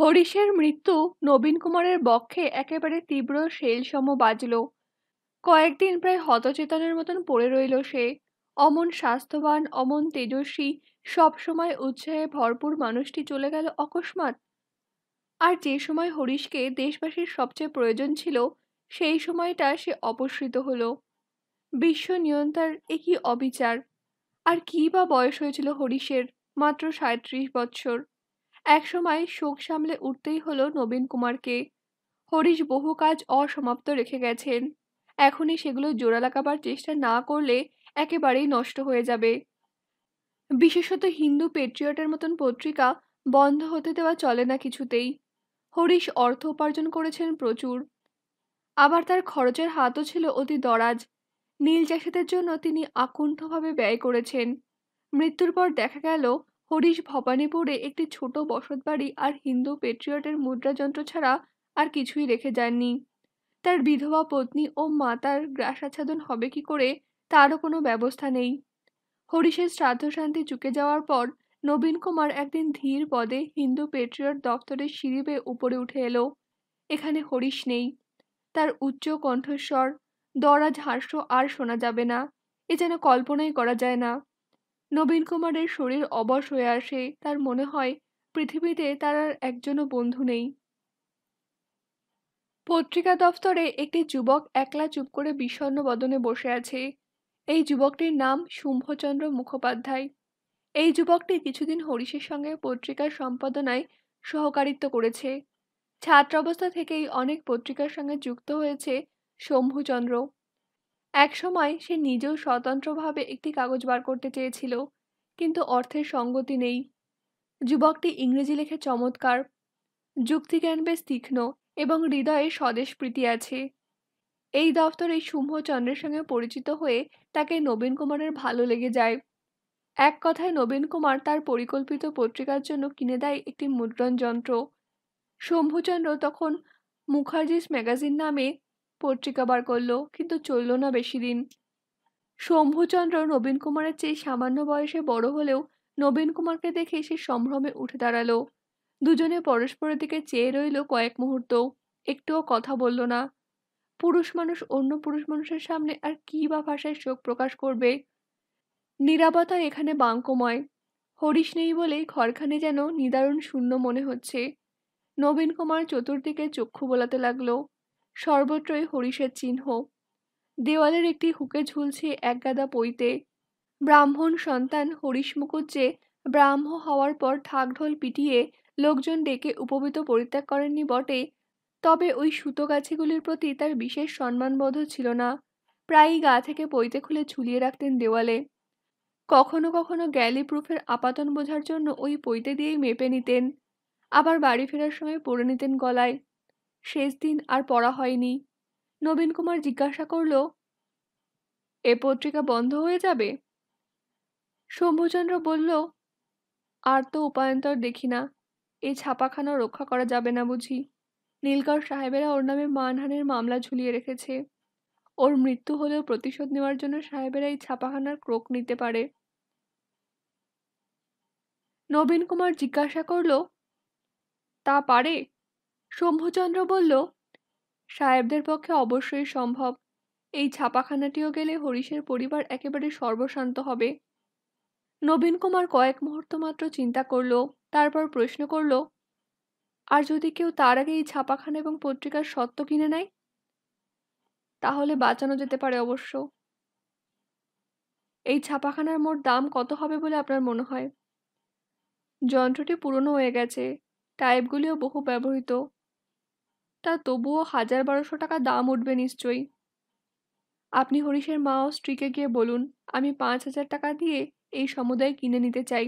হরিশের মৃত্যু নবীন কুমারের বক্ষে একেবারে তীব্র শেলসম বাজল কয়েকদিন প্রায় হতচেতনের মতন পড়ে রইল সে অমন স্বাস্থ্যবান অমন তেজস্বী সবসময় উৎসাহে ভরপুর মানুষটি চলে গেল অকস্মাৎ আর যে সময় হরিশকে দেশবাসীর সবচেয়ে প্রয়োজন ছিল সেই সময়টা সে অপসৃত হল বিশ্ব নিয়ন্তার এ কি অবিচার আর কি বা বয়স হয়েছিল হরিশের মাত্র সাঁত্রিশ বৎসর একসময় শোক সামলে উঠতেই হলো নবীন কুমারকে হরিশ বহু কাজ অসমাপ্ত রেখে গেছেন এখনই সেগুলো জোড়া লাগাবার চেষ্টা না করলে একেবারেই নষ্ট হয়ে যাবে বিশেষত হিন্দু পেট্রিয়টের মতন পত্রিকা বন্ধ হতে দেওয়া চলে না কিছুতেই হরিশ অর্থ উপার্জন করেছেন প্রচুর আবার তার খরচের হাতও ছিল অতি দরাজ নীল চাষিদের জন্য তিনি আকুণ্ঠভাবে ব্যয় করেছেন মৃত্যুর পর দেখা গেল হরিশ ভবানীপুরে একটি ছোট বসতবাড়ি আর হিন্দু পেট্রিয়টের মুদ্রাযন্ত্র ছাড়া আর কিছুই রেখে যাননি তার বিধবা পত্নী ও মাতার গ্রাসাচ্ছাদন হবে কি করে তারও কোনো ব্যবস্থা নেই হরিশের শ্রাদ্ধশান্তি চুকে যাওয়ার পর নবীন কুমার একদিন ধীর পদে হিন্দু পেট্রিয়ট দপ্তরের সিঁড়িবে উপরে উঠে এলো এখানে হরিশ নেই তার উচ্চ কণ্ঠস্বর দরাজ হাস্য আর শোনা যাবে না এ যেন কল্পনাই করা যায় না নবীন কুমারের শরীর অবশ হয়ে আসে তার মনে হয় পৃথিবীতে তার আর একজনও বন্ধু নেই পত্রিকা দফতরে একটি যুবক একলা চুপ করে বিষণ্ন বদনে বসে আছে এই যুবকটির নাম শুম্ভচন্দ্র মুখোপাধ্যায় এই যুবকটি কিছুদিন হরিশের সঙ্গে পত্রিকার সম্পাদনায় সহকারিত্ব করেছে ছাত্রাবস্থা থেকেই অনেক পত্রিকার সঙ্গে যুক্ত হয়েছে শম্ভুচন্দ্র একসময় সে নিজেও স্বতন্ত্রভাবে একটি কাগজ বার করতে চেয়েছিল কিন্তু অর্থের সঙ্গতি নেই যুবকটি ইংরেজি লেখে চমৎকার যুক্তিজ্ঞান বেশ তীক্ষ্ণ এবং হৃদয়ে স্বদেশপ্রীতি আছে এই দফতর এই শুম্ভচন্দ্রের সঙ্গে পরিচিত হয়ে তাকে নবীন কুমারের ভালো লেগে যায় এক কথায় নবীন কুমার তার পরিকল্পিত পত্রিকার জন্য কিনে দেয় একটি মুদ্রণ যন্ত্র শম্ভুচন্দ্র তখন মুখার্জিস ম্যাগাজিন নামে পত্রিকা বার করলো কিন্তু চলল না বেশি দিন শম্ভুচন্দ্র নবীন কুমারের চেয়ে সামান্য বয়সে বড় হলেও নবীন কুমারকে দেখে সে সম্ভ্রমে উঠে দাঁড়ালো দুজনে পরস্পরের দিকে চেয়ে রইল কয়েক মুহূর্ত একটুও কথা বলল না পুরুষ মানুষ অন্য পুরুষ মানুষের সামনে আর কি বা ভাষায় শোক প্রকাশ করবে নিরাপত্তা এখানে বাঙ্কময় হরিশ নেই বলেই ঘরখানে যেন নিদারুণ শূন্য মনে হচ্ছে নবীন কুমার চতুর্দিকে চক্ষু বোলাতে লাগলো সর্বত্রই হরিষের চিহ্ন দেওয়ালের একটি হুকে ঝুলছে একগাদা পইতে ব্রাহ্মণ সন্তান হরিশ মুখুজ্জে ব্রাহ্ম হওয়ার পর ঢাকঢোল পিটিয়ে লোকজন ডেকে উপবিত পরিত্যাগ করেননি বটে তবে ওই সুতো গাছিগুলির প্রতি তার বিশেষ সম্মানবোধ ছিল না প্রায়ই গা থেকে পইতে খুলে ঝুলিয়ে রাখতেন দেওয়ালে কখনো কখনো গ্যালি প্রুফের আপাতন বোঝার জন্য ওই পইতে দিয়েই মেপে নিতেন আবার বাড়ি ফেরার সময় পরে নিতেন গলায় শেষ দিন আর পড়া হয়নি নবীন কুমার জিজ্ঞাসা করল এ পত্রিকা বন্ধ হয়ে যাবে শম্ভুচন্দ্র বলল আর তো উপায়ন্তর দেখি না এই ছাপাখানা রক্ষা করা যাবে না বুঝি নীলকর সাহেবেরা ওর নামে মানহানের মামলা ঝুলিয়ে রেখেছে ওর মৃত্যু হলেও প্রতিশোধ নেওয়ার জন্য সাহেবেরা এই ছাপাখানার ক্রোক নিতে পারে নবীন কুমার জিজ্ঞাসা করল তা পারে শম্ভুচন্দ্র বলল সাহেবদের পক্ষে অবশ্যই সম্ভব এই ছাপাখানাটিও গেলে হরিশের পরিবার একেবারে সর্বশান্ত হবে নবীন কুমার কয়েক মুহূর্ত মাত্র চিন্তা করল তারপর প্রশ্ন করল আর যদি কেউ তার আগে এই ছাপাখানা এবং পত্রিকার সত্য কিনে নেয় তাহলে বাঁচানো যেতে পারে অবশ্য এই ছাপাখানার মোট দাম কত হবে বলে আপনার মনে হয় যন্ত্রটি পুরনো হয়ে গেছে টাইপগুলিও বহু ব্যবহৃত তা তবুও হাজার বারোশো টাকা দাম উঠবে নিশ্চয়ই আপনি হরিশের মা ও স্ত্রীকে গিয়ে বলুন আমি পাঁচ হাজার টাকা দিয়ে এই সমুদায় কিনে নিতে চাই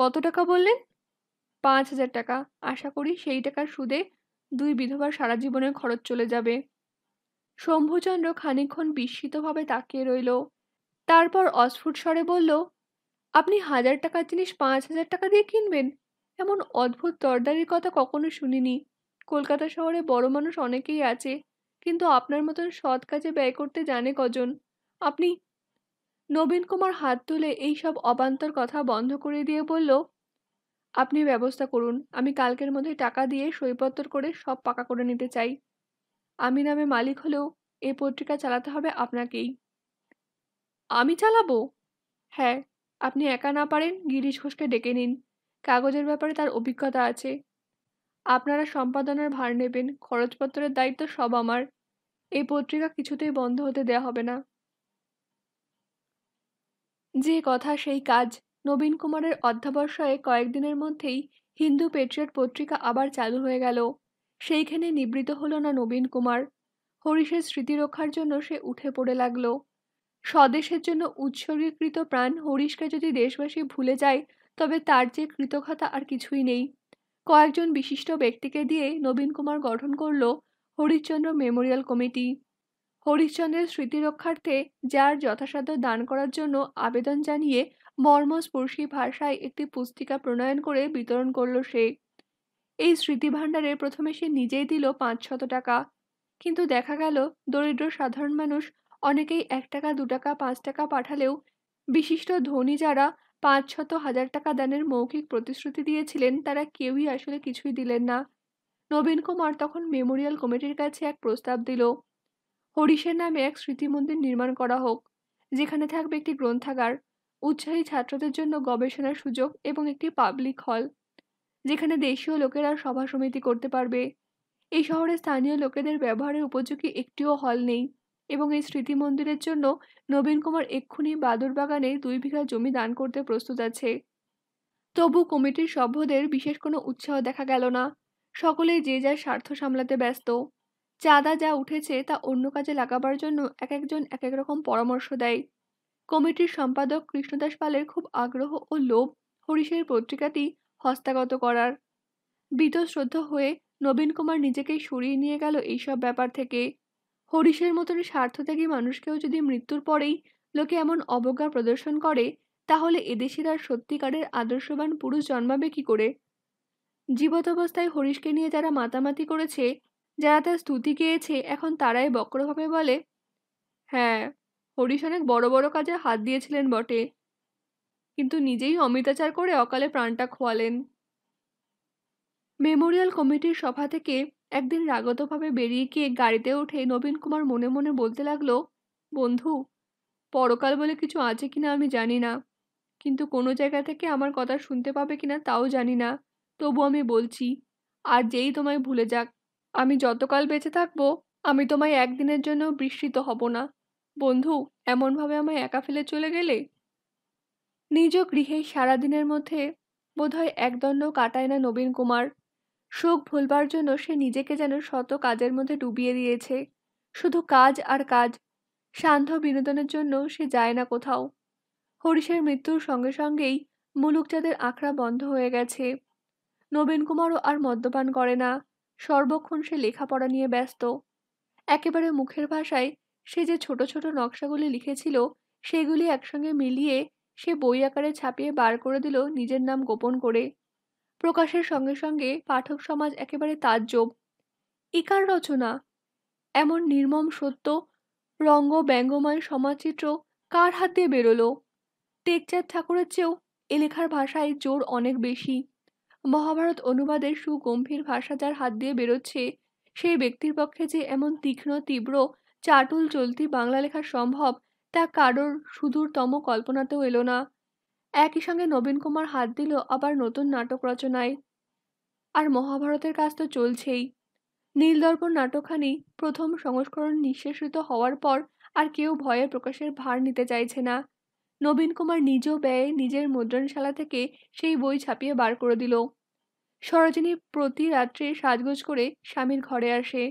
কত টাকা বললেন পাঁচ হাজার টাকা আশা করি সেই টাকার সুদে দুই বিধবার সারা জীবনের খরচ চলে যাবে শম্ভুচন্দ্র খানিক্ষণ বিস্মিতভাবে তাকিয়ে রইল তারপর অস্ফুট স্বরে বলল আপনি হাজার টাকার জিনিস পাঁচ হাজার টাকা দিয়ে কিনবেন এমন অদ্ভুত দরদারির কথা কখনো শুনিনি কলকাতা শহরে বড় মানুষ অনেকেই আছে কিন্তু আপনার মতন সৎ কাজে ব্যয় করতে জানে কজন আপনি নবীন কুমার হাত তুলে এই সব অবান্তর কথা বন্ধ করে দিয়ে বলল আপনি ব্যবস্থা করুন আমি কালকের মধ্যে টাকা দিয়ে সইপত্তর করে সব পাকা করে নিতে চাই আমি নামে মালিক হলেও এ পত্রিকা চালাতে হবে আপনাকেই আমি চালাবো হ্যাঁ আপনি একা না পারেন গিরিশ ঘোষকে ডেকে নিন কাগজের ব্যাপারে তার অভিজ্ঞতা আছে আপনারা সম্পাদনার ভার নেবেন খরচপত্রের দায়িত্ব সব আমার এই পত্রিকা কিছুতেই বন্ধ হতে দেয়া হবে না যে কথা সেই কাজ নবীন কুমারের অধ্যাবসায়ে কয়েকদিনের মধ্যেই হিন্দু পেট্রিয়ট পত্রিকা আবার চালু হয়ে গেল সেইখানে নিবৃত হল না নবীন কুমার হরিশের স্মৃতি রক্ষার জন্য সে উঠে পড়ে লাগলো স্বদেশের জন্য উৎসর্গীকৃত প্রাণ হরিশকে যদি দেশবাসী ভুলে যায় তবে তার চেয়ে কৃতজ্ঞতা আর কিছুই নেই কয়েকজন বিশিষ্ট ব্যক্তিকে দিয়ে নবীন কুমার গঠন করল হরিশ্চন্দ্র মেমোরিয়াল কমিটি হরিশ্চন্দ্রের স্মৃতি রক্ষার্থে যার যথাসাধ্য দান করার জন্য আবেদন জানিয়ে মর্মস্পর্শী ভাষায় একটি পুস্তিকা প্রণয়ন করে বিতরণ করল সে এই স্মৃতি ভাণ্ডারে প্রথমে সে নিজেই দিল পাঁচশত টাকা কিন্তু দেখা গেল দরিদ্র সাধারণ মানুষ অনেকেই এক টাকা দু টাকা পাঁচ টাকা পাঠালেও বিশিষ্ট ধনী যারা পাঁচ শত হাজার টাকা দানের মৌখিক প্রতিশ্রুতি দিয়েছিলেন তারা কেউই আসলে কিছুই দিলেন না নবীন কুমার তখন মেমোরিয়াল কমিটির কাছে এক প্রস্তাব দিল হরিশের নামে এক স্মৃতি মন্দির নির্মাণ করা হোক যেখানে থাকবে একটি গ্রন্থাগার উৎসাহী ছাত্রদের জন্য গবেষণার সুযোগ এবং একটি পাবলিক হল যেখানে দেশীয় লোকেরা সভা সমিতি করতে পারবে এই শহরে স্থানীয় লোকেদের ব্যবহারের উপযোগী একটিও হল নেই এবং এই স্মৃতি মন্দিরের জন্য নবীন কুমার এক্ষুনি বাগানে দুই বিঘা জমি দান করতে প্রস্তুত আছে তবু কমিটির সভ্যদের বিশেষ কোনো উৎসাহ দেখা গেল না সকলেই যে যার স্বার্থ সামলাতে ব্যস্ত চাঁদা যা উঠেছে তা অন্য কাজে লাগাবার জন্য এক একজন এক এক রকম পরামর্শ দেয় কমিটির সম্পাদক কৃষ্ণদাস পালের খুব আগ্রহ ও লোভ হরিশের পত্রিকাটি হস্তাগত করার বিতশ্রদ্ধ হয়ে নবীন কুমার নিজেকেই সরিয়ে নিয়ে গেল এইসব ব্যাপার থেকে হরিশের মতন স্বার্থত্যাগী মানুষকেও যদি মৃত্যুর পরেই লোকে এমন অবজ্ঞা প্রদর্শন করে তাহলে এদেশের আর সত্যিকারের আদর্শবান পুরুষ জন্মাবে কি করে জীবত অবস্থায় হরিশকে নিয়ে যারা মাতামাতি করেছে যারা তার স্তুতি গেয়েছে এখন তারাই বক্রভাবে বলে হ্যাঁ হরিশ অনেক বড় বড় কাজে হাত দিয়েছিলেন বটে কিন্তু নিজেই অমিতাচার করে অকালে প্রাণটা খোয়ালেন মেমোরিয়াল কমিটির সভা থেকে একদিন রাগতভাবে বেরিয়ে গিয়ে গাড়িতে উঠে নবীন কুমার মনে মনে বলতে লাগলো বন্ধু পরকাল বলে কিছু আছে কিনা আমি জানি না কিন্তু কোনো জায়গা থেকে আমার কথা শুনতে পাবে কিনা তাও জানি না তবু আমি বলছি আর যেই তোমায় ভুলে যাক আমি যতকাল বেঁচে থাকবো আমি তোমায় একদিনের জন্য বিস্মৃত হব না বন্ধু এমনভাবে আমায় একা ফেলে চলে গেলে নিজ গৃহে সারাদিনের মধ্যে বোধহয় একদণ্ড কাটায় না নবীন কুমার শোক ভুলবার জন্য সে নিজেকে যেন শত কাজের মধ্যে ডুবিয়ে দিয়েছে শুধু কাজ আর কাজ সান্ধ্য বিনোদনের জন্য সে যায় না কোথাও হরিশের মৃত্যুর সঙ্গে সঙ্গেই মুলুকচাঁদের আখড়া বন্ধ হয়ে গেছে নবীন কুমারও আর মদ্যপান করে না সর্বক্ষণ সে লেখাপড়া নিয়ে ব্যস্ত একেবারে মুখের ভাষায় সে যে ছোট ছোট নকশাগুলি লিখেছিল সেগুলি একসঙ্গে মিলিয়ে সে বই আকারে ছাপিয়ে বার করে দিল নিজের নাম গোপন করে প্রকাশের সঙ্গে সঙ্গে পাঠক সমাজ একেবারে তাজ্জব ইকার রচনা এমন নির্মম সত্য রঙ্গ ব্যঙ্গময় সমাজচিত্র কার হাত দিয়ে বেরোলো টেকচাঁদ ঠাকুরের চেয়েও এ লেখার ভাষায় জোর অনেক বেশি মহাভারত অনুবাদের সুগম্ভীর ভাষা যার হাত দিয়ে বেরোচ্ছে সেই ব্যক্তির পক্ষে যে এমন তীক্ষ্ণ তীব্র চাটুল চলতি বাংলা লেখা সম্ভব তা কারোর সুদূরতম কল্পনাতেও এলো না একই সঙ্গে নবীন কুমার হাত দিল আবার নতুন নাটক রচনায় আর মহাভারতের কাজ তো চলছেই নীলদর্পণ নাটকখানি প্রথম সংস্করণ নিঃশেষিত হওয়ার পর আর কেউ ভয়ে প্রকাশের ভার নিতে চাইছে না নবীন কুমার নিজ ব্যয়ে নিজের মুদ্রণশালা থেকে সেই বই ছাপিয়ে বার করে দিল সরোজিনী প্রতি রাত্রে সাজগোজ করে স্বামীর ঘরে আসে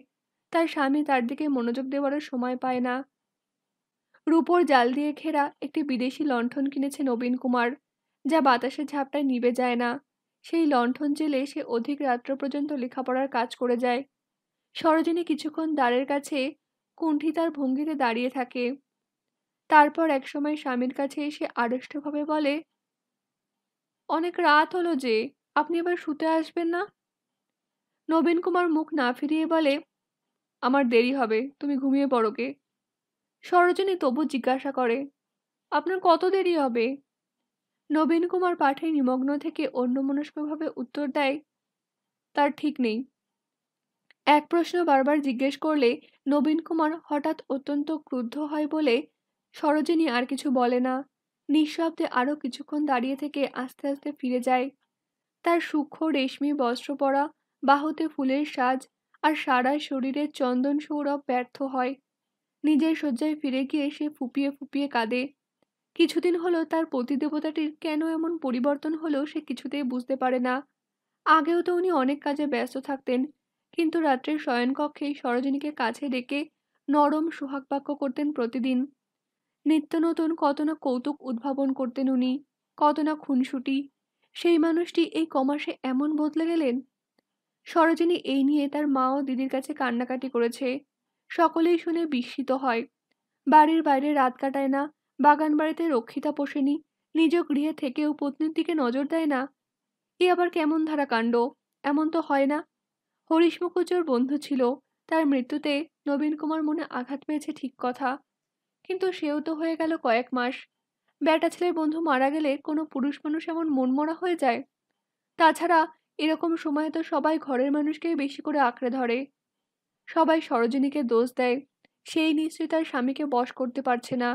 তার স্বামী তার দিকে মনোযোগ দেওয়ারও সময় পায় না রূপর জাল দিয়ে ঘেরা একটি বিদেশি লণ্ঠন কিনেছে নবীন কুমার যা বাতাসের ঝাপটায় নিবে যায় না সেই লণ্ঠন জেলে সে অধিক রাত্র পর্যন্ত লেখাপড়ার কাজ করে যায় সরোজিনী কিছুক্ষণ দ্বারের কাছে কুণ্ঠিতার ভঙ্গিতে দাঁড়িয়ে থাকে তারপর একসময় স্বামীর কাছে এসে আড়ষ্টভাবে বলে অনেক রাত হলো যে আপনি এবার শুতে আসবেন না নবীন কুমার মুখ না ফিরিয়ে বলে আমার দেরি হবে তুমি ঘুমিয়ে পড়োকে সরোজিনী তবু জিজ্ঞাসা করে আপনার কত দেরি হবে নবীন কুমার পাঠে নিমগ্ন থেকে অন্যমনস্কভাবে উত্তর দেয় তার ঠিক নেই এক প্রশ্ন বারবার জিজ্ঞেস করলে নবীন কুমার হঠাৎ অত্যন্ত ক্রুদ্ধ হয় বলে সরোজিনী আর কিছু বলে না নিঃশব্দে আরও কিছুক্ষণ দাঁড়িয়ে থেকে আস্তে আস্তে ফিরে যায় তার সূক্ষ্ম রেশমি বস্ত্র পরা বাহুতে ফুলের সাজ আর সারা শরীরে চন্দন সৌরভ ব্যর্থ হয় নিজের শয্যায় ফিরে গিয়ে সে ফুপিয়ে ফুপিয়ে কাঁদে কিছুদিন হলো তার পতিদেবতাটির কেন এমন পরিবর্তন হলো সে কিছুতেই বুঝতে পারে না আগেও তো উনি অনেক কাজে ব্যস্ত থাকতেন কিন্তু রাত্রের শয়নকক্ষে সরোজিনীকে কাছে ডেকে নরম বাক্য করতেন প্রতিদিন নিত্য নতুন কত না কৌতুক উদ্ভাবন করতেন উনি কত না খুনসুটি সেই মানুষটি এই কমাসে এমন বদলে গেলেন সরোজিনী এই নিয়ে তার মা ও দিদির কাছে কান্নাকাটি করেছে সকলেই শুনে বিস্মিত হয় বাড়ির বাইরে রাত কাটায় না বাগান বাড়িতে রক্ষিতা পোষেনি নিজ গৃহে থেকেও পত্নীর দিকে নজর দেয় না এ আবার কেমন ধারা কাণ্ড এমন তো হয় না হরিশ মুখুজ্জোর বন্ধু ছিল তার মৃত্যুতে নবীন কুমার মনে আঘাত পেয়েছে ঠিক কথা কিন্তু সেও তো হয়ে গেল কয়েক মাস বেটা ছেলের বন্ধু মারা গেলে কোনো পুরুষ মানুষ এমন মনমরা হয়ে যায় তাছাড়া এরকম সময়ে তো সবাই ঘরের মানুষকেই বেশি করে আঁকড়ে ধরে সবাই সরোজিনীকে দোষ দেয় সেই নিশ্চয়ই তার স্বামীকে বশ করতে পারছে না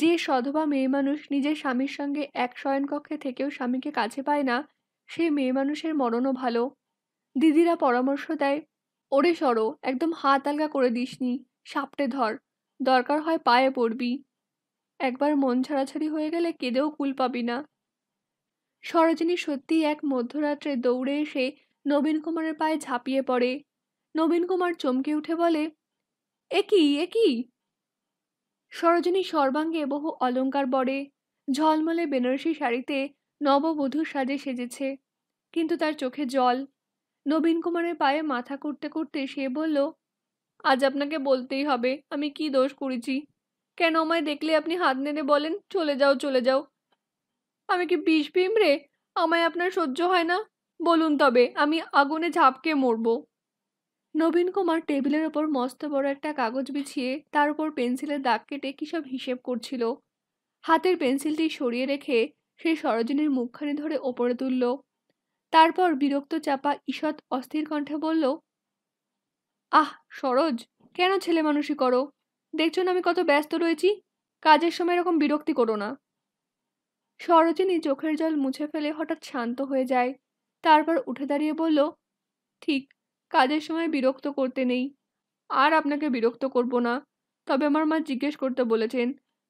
যে সধবা মেয়ে মানুষ নিজের স্বামীর সঙ্গে এক শয়নকক্ষে থেকেও স্বামীকে কাছে পায় না সেই মেয়ে মানুষের মরণও ভালো দিদিরা পরামর্শ দেয় ওরে সরো একদম হাত আলগা করে দিসনি সাপটে ধর দরকার হয় পায়ে পড়বি একবার মন ছাড়াছাড়ি হয়ে গেলে কেঁদেও কুল পাবি না সরোজিনী সত্যিই এক মধ্যরাত্রে দৌড়ে এসে নবীন কুমারের পায়ে ঝাঁপিয়ে পড়ে নবীন কুমার চমকে উঠে বলে একই একই সরোজিনী সর্বাঙ্গে বহু অলঙ্কার বড়ে ঝলমলে বেনারসি শাড়িতে নববধূর সাজে সেজেছে কিন্তু তার চোখে জল নবীন কুমারের পায়ে মাথা করতে করতে সে বলল আজ আপনাকে বলতেই হবে আমি কি দোষ করেছি কেন আমায় দেখলে আপনি হাত নেড়ে বলেন চলে যাও চলে যাও আমি কি বিষ পিমড়ে আমায় আপনার সহ্য হয় না বলুন তবে আমি আগুনে ঝাঁপকে মরবো নবীন কুমার টেবিলের ওপর মস্ত বড় একটা কাগজ বিছিয়ে তার উপর পেন্সিলের দাগ কেটে কী সব হিসেব করছিল হাতের পেন্সিলটি সরিয়ে রেখে সে সরোজিনীর মুখখানি ধরে ওপরে তুলল তারপর বিরক্ত চাপা ঈষৎ অস্থির কণ্ঠে বলল আহ সরোজ কেন ছেলে মানুষই করো দেখছো না আমি কত ব্যস্ত রয়েছি কাজের সময় এরকম বিরক্তি করো না সরোজিনী চোখের জল মুছে ফেলে হঠাৎ শান্ত হয়ে যায় তারপর উঠে দাঁড়িয়ে বলল ঠিক কাজের সময় বিরক্ত করতে নেই আর আপনাকে বিরক্ত করব না তবে আমার মা জিজ্ঞেস করতে বলেছেন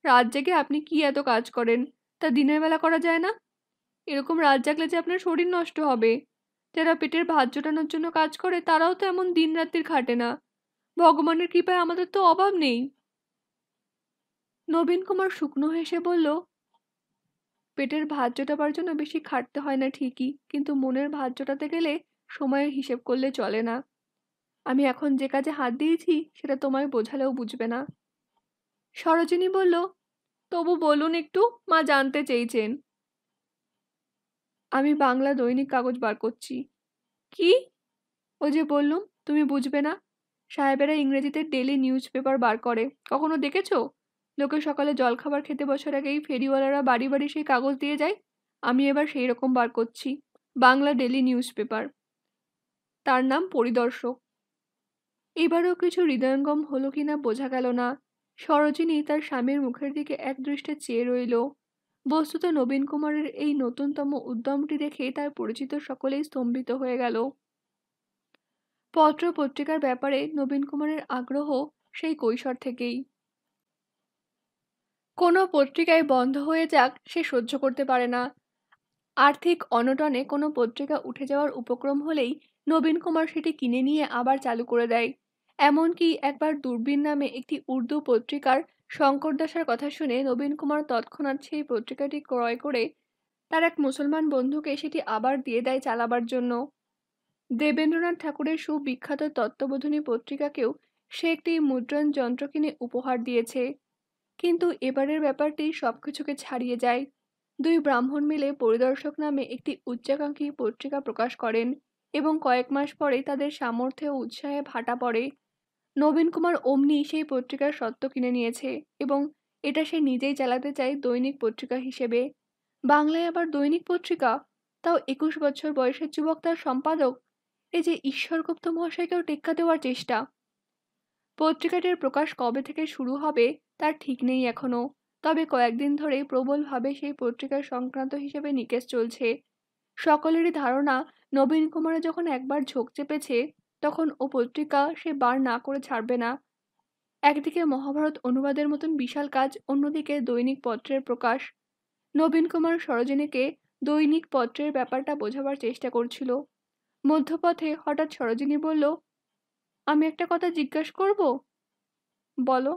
রাত জেগে আপনি কি এত কাজ করেন তা দিনের বেলা করা যায় না এরকম রাত জাগলে যে আপনার শরীর নষ্ট হবে যারা পেটের ভাত জোটানোর জন্য কাজ করে তারাও তো এমন দিন রাত্রির খাটে না ভগবানের কৃপায় আমাদের তো অভাব নেই নবীন কুমার শুকনো হেসে বলল পেটের ভাত জোটাবার জন্য বেশি খাটতে হয় না ঠিকই কিন্তু মনের ভাত জোটাতে গেলে সময়ের হিসেব করলে চলে না আমি এখন যে কাজে হাত দিয়েছি সেটা তোমায় বোঝালেও বুঝবে না সরোজিনী বলল তবু বলুন একটু মা জানতে চেয়েছেন আমি বাংলা দৈনিক কাগজ বার করছি কি ও যে বললুম তুমি বুঝবে না সাহেবেরা ইংরেজিতে ডেলি নিউজ পেপার বার করে কখনো দেখেছো লোকে সকালে জলখাবার খেতে বসার আগেই ফেরিওয়ালারা বাড়ি বাড়ি সেই কাগজ দিয়ে যায় আমি এবার সেই রকম বার করছি বাংলা ডেলি নিউজ পেপার তার নাম পরিদর্শক এবারও কিছু হৃদয়ঙ্গম হলো কিনা বোঝা গেল না সরোজিনী তার স্বামীর মুখের দিকে একদৃষ্টে চেয়ে রইল বস্তুত নবীন কুমারের এই নতুনতম উদ্যমটি দেখে তার পরিচিত সকলেই স্তম্ভিত হয়ে গেল পত্র পত্রিকার ব্যাপারে নবীন কুমারের আগ্রহ সেই কৈশোর থেকেই কোনো পত্রিকায় বন্ধ হয়ে যাক সে সহ্য করতে পারে না আর্থিক অনটনে কোনো পত্রিকা উঠে যাওয়ার উপক্রম হলেই নবীন কুমার সেটি কিনে নিয়ে আবার চালু করে দেয় এমনকি একবার দূরবীন নামে একটি উর্দু পত্রিকার শঙ্কর দাসের কথা শুনে নবীন কুমার তৎক্ষণাৎ সেই পত্রিকাটি ক্রয় করে তার এক মুসলমান বন্ধুকে সেটি আবার দিয়ে দেয় চালাবার জন্য দেবেন্দ্রনাথ ঠাকুরের সুবিখ্যাত তত্ত্ববোধনী পত্রিকাকেও সে একটি মুদ্রণ যন্ত্র কিনে উপহার দিয়েছে কিন্তু এবারের ব্যাপারটি সবকিছুকে ছাড়িয়ে যায় দুই ব্রাহ্মণ মিলে পরিদর্শক নামে একটি উচ্চাকাঙ্ক্ষী পত্রিকা প্রকাশ করেন এবং কয়েক মাস পরে তাদের সামর্থ্যে ও উৎসাহে ভাটা পড়ে নবীন কুমার অমনি সেই পত্রিকার সত্ত্ব কিনে নিয়েছে এবং এটা সে নিজেই চালাতে চায় দৈনিক পত্রিকা হিসেবে বাংলায় আবার দৈনিক পত্রিকা তাও একুশ বছর বয়সের যুবক তার সম্পাদক এ যে ঈশ্বরগুপ্ত মহাশয়কেও টেক্কা দেওয়ার চেষ্টা পত্রিকাটির প্রকাশ কবে থেকে শুরু হবে তার ঠিক নেই এখনও তবে কয়েকদিন ধরে প্রবলভাবে সেই পত্রিকার সংক্রান্ত হিসেবে নিকেশ চলছে সকলেরই ধারণা নবীন কুমারে যখন একবার ঝোঁক চেপেছে তখন ও পত্রিকা সে বার না করে ছাড়বে না একদিকে মহাভারত অনুবাদের মতন বিশাল কাজ অন্যদিকে দৈনিক পত্রের প্রকাশ নবীন কুমার সরোজিনীকে দৈনিক পত্রের ব্যাপারটা বোঝাবার চেষ্টা করছিল মধ্যপথে হঠাৎ সরোজিনী বলল আমি একটা কথা জিজ্ঞাসা করব বলো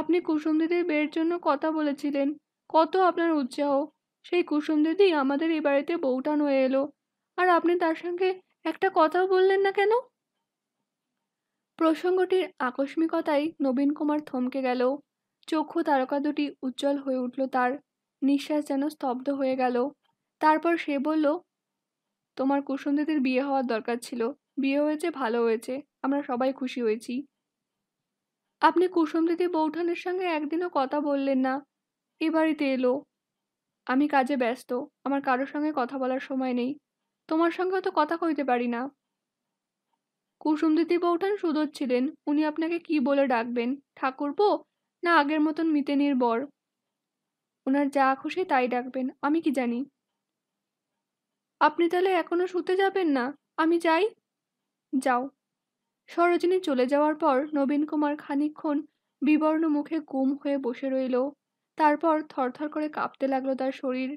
আপনি কুসুম দিদির বিয়ের জন্য কথা বলেছিলেন কত আপনার উৎসাহ সেই কুসুম দিদি আমাদের এই বাড়িতে বউটান হয়ে এলো আর আপনি তার সঙ্গে একটা কথাও বললেন না কেন প্রসঙ্গটির আকস্মিকতায় নবীন কুমার থমকে গেল চক্ষু তারকা দুটি উজ্জ্বল হয়ে উঠল তার নিঃশ্বাস যেন স্তব্ধ হয়ে গেল তারপর সে বলল তোমার কুসুম দিদির বিয়ে হওয়ার দরকার ছিল বিয়ে হয়েছে ভালো হয়েছে আমরা সবাই খুশি হয়েছি আপনি কুসুম দিদি বৌঠানের সঙ্গে একদিনও কথা বললেন না এ বাড়িতে এলো আমি কাজে ব্যস্ত আমার কারোর সঙ্গে কথা বলার সময় নেই তোমার সঙ্গেও তো কথা কইতে পারি না কুসুমদিদি বৌঠান সুদর ছিলেন উনি আপনাকে কি বলে ডাকবেন ঠাকুরপো না আগের মতন মিতেনির বর ওনার যা খুশি তাই ডাকবেন আমি কি জানি আপনি তাহলে এখনো শুতে যাবেন না আমি যাই যাও সরোজিনী চলে যাওয়ার পর নবীন কুমার খানিক্ষণ বিবর্ণ মুখে গুম হয়ে বসে রইল তারপর থরথর করে কাঁপতে লাগলো তার শরীর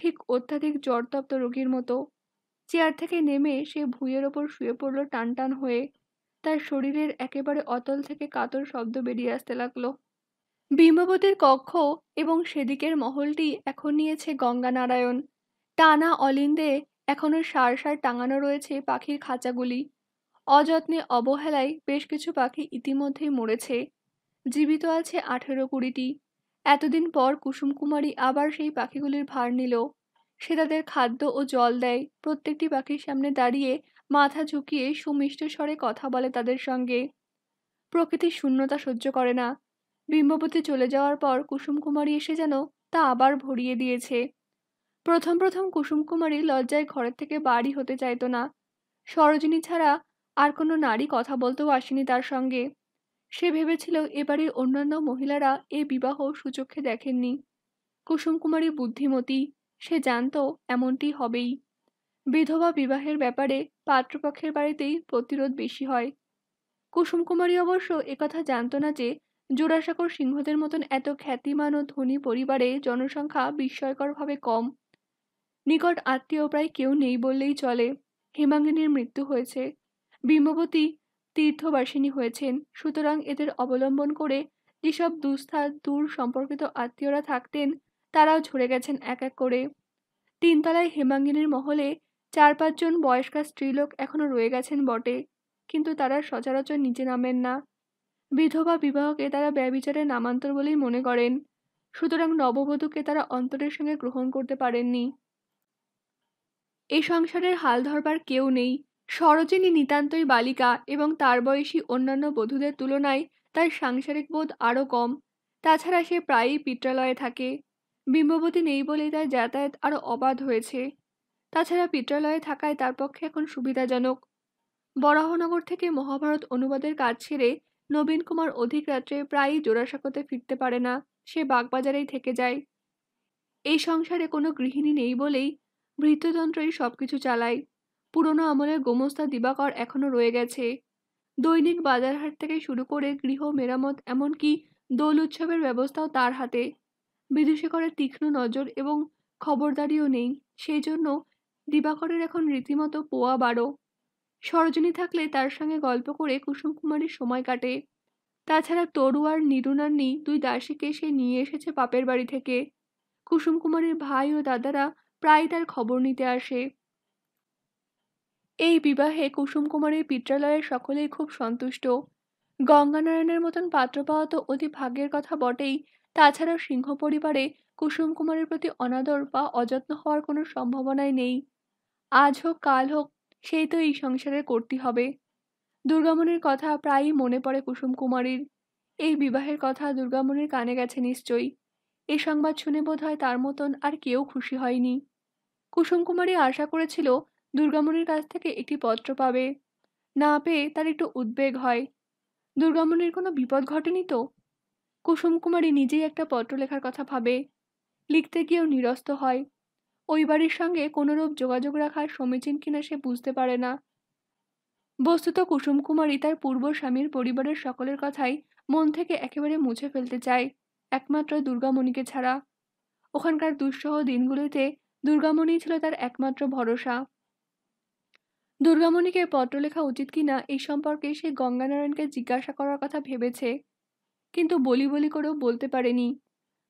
ঠিক অত্যাধিক জ্বরতপ্ত রোগীর মতো চেয়ার থেকে নেমে সে ভুঁইয়ের ওপর শুয়ে পড়ল টান টান হয়ে তার শরীরের একেবারে অতল থেকে কাতর শব্দ বেরিয়ে আসতে লাগলো বিম্ববতীর কক্ষ এবং সেদিকের মহলটি এখন নিয়েছে গঙ্গা নারায়ণ টানা অলিন্দে এখনও সার সার টাঙানো রয়েছে পাখির খাঁচাগুলি অযত্নে অবহেলায় বেশ কিছু পাখি ইতিমধ্যেই মরেছে জীবিত আছে আঠেরো কুড়িটি এতদিন পর কুসুম কুমারী আবার সেই পাখিগুলির ভার নিল সে তাদের খাদ্য ও জল দেয় প্রত্যেকটি পাখির সামনে দাঁড়িয়ে মাথা ঝুঁকিয়ে সুমিষ্ট স্বরে কথা বলে তাদের সঙ্গে প্রকৃতির শূন্যতা সহ্য করে না বিম্বপতি চলে যাওয়ার পর কুসুম কুমারী এসে যেন তা আবার ভরিয়ে দিয়েছে প্রথম প্রথম কুসুম কুমারী লজ্জায় ঘরের থেকে বাড়ি হতে চাইত না সরোজিনী ছাড়া আর কোনো নারী কথা বলতেও আসেনি তার সঙ্গে সে ভেবেছিল এ বাড়ির অন্যান্য মহিলারা এ বিবাহ সুচক্ষে দেখেননি কুসুমকুমারী বুদ্ধিমতী সে জানত এমনটি হবেই বিধবা বিবাহের ব্যাপারে পাত্রপক্ষের বাড়িতেই প্রতিরোধ বেশি হয় কুসুমকুমারী অবশ্য একথা জানত না যে জোড়াসাগর সিংহদের মতন এত খ্যাতিমান ও ধনী পরিবারে জনসংখ্যা বিস্ময়করভাবে কম নিকট আত্মীয় প্রায় কেউ নেই বললেই চলে হেমাঙ্গিনীর মৃত্যু হয়েছে বিমবতী তীর্থবাসিনী হয়েছেন সুতরাং এদের অবলম্বন করে যেসব দুস্থা দূর সম্পর্কিত আত্মীয়রা থাকতেন তারাও ঝরে গেছেন এক এক করে তিনতলায় হেমাঙ্গিনীর মহলে চার পাঁচজন বয়স্কা স্ত্রীলোক এখনও রয়ে গেছেন বটে কিন্তু তারা সচরাচর নিচে নামেন না বিধবা বিবাহকে তারা ব্যবিচারে নামান্তর বলেই মনে করেন সুতরাং নববধূকে তারা অন্তরের সঙ্গে গ্রহণ করতে পারেননি এই সংসারের হাল ধরবার কেউ নেই সরোজিনী নিতান্তই বালিকা এবং তার বয়সী অন্যান্য বধূদের তুলনায় তার সাংসারিক বোধ আরও কম তাছাড়া সে প্রায়ই পিত্রালয়ে থাকে বিম্ববতী নেই বলেই তার যাতায়াত আরও অবাধ হয়েছে তাছাড়া পিত্রালয়ে থাকায় তার পক্ষে এখন সুবিধাজনক বরাহনগর থেকে মহাভারত অনুবাদের কাজ ছেড়ে নবীন কুমার অধিক রাত্রে প্রায়ই জোড়াসাঁকোতে ফিরতে পারে না সে বাগবাজারেই থেকে যায় এই সংসারে কোনো গৃহিণী নেই বলেই ভৃত্যতন্ত্রই সবকিছু চালায় পুরনো আমলের গোমস্তা দিবাকর এখনও রয়ে গেছে দৈনিক বাজারহাট থেকে শুরু করে গৃহ মেরামত এমনকি দোল উৎসবের ব্যবস্থাও তার হাতে করে তীক্ষ্ণ নজর এবং খবরদারিও নেই সেই জন্য দিবাকরের এখন রীতিমতো পোয়া বারো সরজনী থাকলে তার সঙ্গে গল্প করে কুসুম কুমারীর সময় কাটে তাছাড়া তরু আর নিরুনান্নি দুই দাসীকে সে নিয়ে এসেছে বাপের বাড়ি থেকে কুসুম কুমারীর ভাই ও দাদারা প্রায় তার খবর নিতে আসে এই বিবাহে কুমারের পিত্রালয়ের সকলেই খুব সন্তুষ্ট গঙ্গানারায়ণের মতন পাত্র পাওয়া তো অতি ভাগ্যের কথা বটেই তাছাড়া সিংহ পরিবারে কুসুম কুমারের প্রতি অনাদর বা অযত্ন হওয়ার কোনো সম্ভাবনাই নেই আজ হোক কাল হোক সেই তো এই সংসারে করতে হবে দুর্গামণির কথা প্রায়ই মনে পড়ে কুসুম কুমারীর এই বিবাহের কথা দুর্গামণির কানে গেছে নিশ্চয়ই এ সংবাদ শুনে বোধ হয় তার মতন আর কেউ খুশি হয়নি কুসুম কুমারী আশা করেছিল দুর্গামণির কাছ থেকে একটি পত্র পাবে না পেয়ে তার একটু উদ্বেগ হয় দুর্গামণির কোনো বিপদ ঘটেনি তো কুসুম কুমারী নিজেই একটা পত্র লেখার কথা ভাবে লিখতে গিয়েও নিরস্ত হয় ওই বাড়ির সঙ্গে কোনোরূপ যোগাযোগ রাখার সমীচীন কিনা সে বুঝতে পারে না বস্তুত কুসুম কুমারী তার পূর্ব স্বামীর পরিবারের সকলের কথাই মন থেকে একেবারে মুছে ফেলতে চায় একমাত্র দুর্গামণিকে ছাড়া ওখানকার দুঃসহ দিনগুলিতে দুর্গামণি ছিল তার একমাত্র ভরসা দুর্গামণিকে পত্র লেখা উচিত কিনা এই সম্পর্কে সে গঙ্গানারায়ণকে জিজ্ঞাসা করার কথা ভেবেছে কিন্তু বলি বলি করেও বলতে পারেনি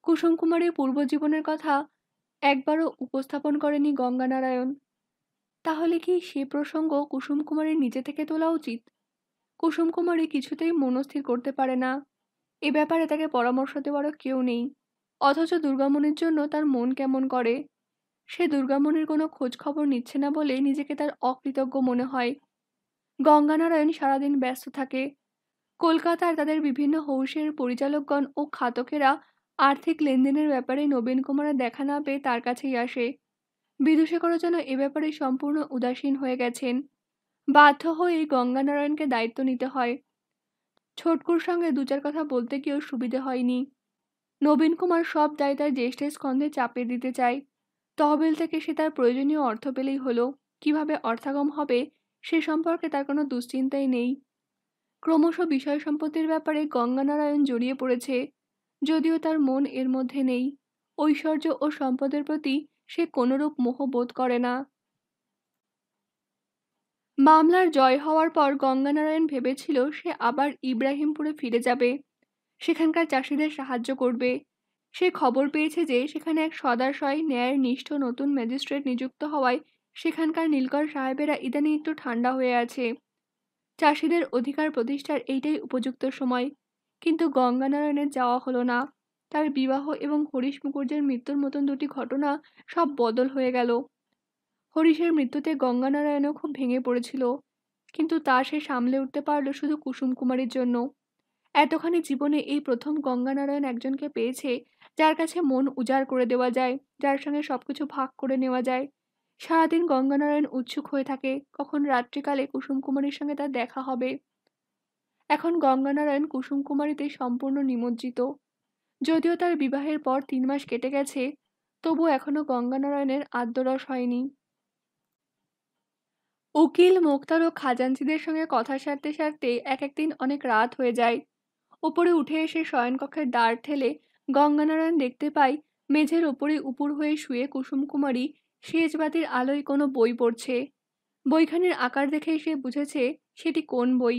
কুসুম কুমারের পূর্বজীবনের কথা একবারও উপস্থাপন করেনি গঙ্গানারায়ণ তাহলে কি সে প্রসঙ্গ কুসুম কুমারের নিজে থেকে তোলা উচিত কুসুম কুমারী কিছুতেই মনস্থির করতে পারে না এ ব্যাপারে তাকে পরামর্শ দেওয়ারও কেউ নেই অথচ দুর্গামণির জন্য তার মন কেমন করে সে দুর্গামণির কোনো খোঁজ খবর নিচ্ছে না বলে নিজেকে তার অকৃতজ্ঞ মনে হয় গঙ্গানারায়ণ সারাদিন ব্যস্ত থাকে কলকাতার তাদের বিভিন্ন হৌসের পরিচালকগণ ও খাতকেরা আর্থিক লেনদেনের ব্যাপারে নবীন কুমারের দেখা না পেয়ে তার কাছেই আসে বিদুশেখরও যেন এ ব্যাপারে সম্পূর্ণ উদাসীন হয়ে গেছেন বাধ্য হয়ে গঙ্গানারায়ণকে দায়িত্ব নিতে হয় ছোটকুর সঙ্গে দু চার কথা বলতে গিয়েও সুবিধে হয়নি নবীন কুমার সব দায় জ্যেষ্ঠের স্কন্ধে চাপিয়ে দিতে চায় তহবিল থেকে সে তার প্রয়োজনীয় অর্থ পেলেই হলো কিভাবে অর্থাগম হবে সে সম্পর্কে তার কোনো দুশ্চিন্তাই নেই ক্রমশ বিষয় সম্পত্তির ব্যাপারে গঙ্গানারায়ণ জড়িয়ে পড়েছে যদিও তার মন এর মধ্যে নেই ঐশ্বর্য ও সম্পদের প্রতি সে কোনোরূপ মোহ বোধ করে না মামলার জয় হওয়ার পর গঙ্গানারায়ণ ভেবেছিল সে আবার ইব্রাহিমপুরে ফিরে যাবে সেখানকার চাষিদের সাহায্য করবে সে খবর পেয়েছে যে সেখানে এক সদাশয় ন্যায়ের নিষ্ঠ নতুন ম্যাজিস্ট্রেট নিযুক্ত হওয়ায় সেখানকার নীলকর সাহেবেরা ইদানি একটু ঠান্ডা হয়ে আছে চাষিদের অধিকার প্রতিষ্ঠার এইটাই উপযুক্ত সময় কিন্তু গঙ্গানারায়ণের যাওয়া হলো না তার বিবাহ এবং হরিশ মুখুর্জের মৃত্যুর মতন দুটি ঘটনা সব বদল হয়ে গেল হরিশের মৃত্যুতে গঙ্গানারায়ণও খুব ভেঙে পড়েছিল কিন্তু তা সে সামলে উঠতে পারল শুধু কুসুম কুমারীর জন্য এতখানি জীবনে এই প্রথম গঙ্গানারায়ণ একজনকে পেয়েছে যার কাছে মন উজাড় করে দেওয়া যায় যার সঙ্গে সবকিছু ভাগ করে নেওয়া যায় সারাদিন গঙ্গানারায়ণ উৎসুক হয়ে থাকে কখন রাত্রিকালে কুসুম কুমারীর সঙ্গে তার দেখা হবে এখন গঙ্গানারায়ণ কুসুম কুমারীতে সম্পূর্ণ নিমজ্জিত যদিও তার বিবাহের পর তিন মাস কেটে গেছে তবু এখনও গঙ্গানারায়ণের আদ্যরস হয়নি উকিল মোক্তার ও খাজাঞ্চিদের সঙ্গে কথা সারতে সারতে এক একদিন অনেক রাত হয়ে যায় ওপরে উঠে এসে শয়নকক্ষের দ্বার ঠেলে গঙ্গানারায়ণ দেখতে পাই মেঝের ওপরে উপুর হয়ে শুয়ে কুসুমকুমারী সেজবাতির আলোয় কোনো বই পড়ছে বইখানের আকার দেখে সে বুঝেছে সেটি কোন বই